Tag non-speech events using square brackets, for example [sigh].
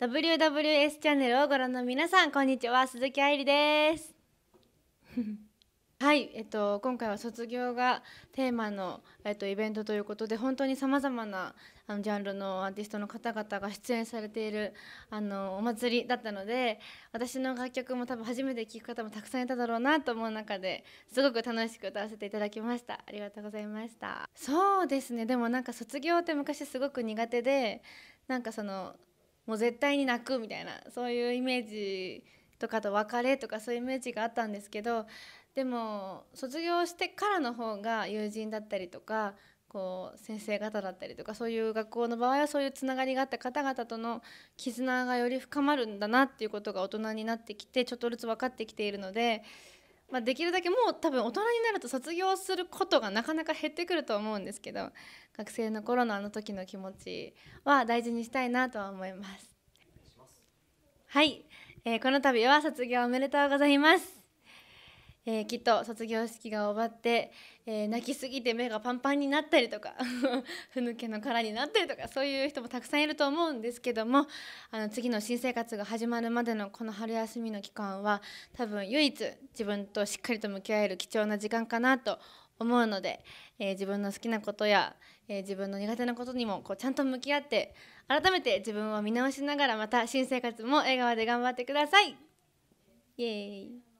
WWS チャンネルをご覧の皆さんこんにちは鈴木愛理ですはいえっと今回は卒業がテーマのえっとイベントということで本当にさまざまなあのジャンルのアーティストの方々が出演されているあのお祭りだったので私の楽曲も多分初めて聴く方もたくさんいただろうなと思う中ですごく楽しく歌わせていただきましたありがとうございましたそうですねでもなんか卒業って昔すごく苦手でなんかそのもう絶対に泣くみたいなそういうイメージとかと別れとかそういうイメージがあったんですけどでも卒業してからの方が友人だったりとかこう先生方だったりとかそういう学校の場合はそういうつながりがあった方々との絆がより深まるんだなっていうことが大人になってきてちょっとずつ分かってきているのでまあ、できるだけもう多分大人になると卒業することがなかなか減ってくると思うんですけど学生の頃のあの時の気持ちは大事にしたいなとは思います。はい、えー、この度は卒業おめでとうございます。えー、きっと卒業式が終わって、えー、泣きすぎて目がパンパンになったりとか [laughs] ふぬけの殻になったりとかそういう人もたくさんいると思うんですけどもあの次の新生活が始まるまでのこの春休みの期間は多分唯一自分としっかりと向き合える貴重な時間かなと思うので、えー、自分の好きなことや、え自分の苦手なことにもこうちゃんと向き合って改めて自分を見直しながらまた新生活も笑顔で頑張ってください。イエーイ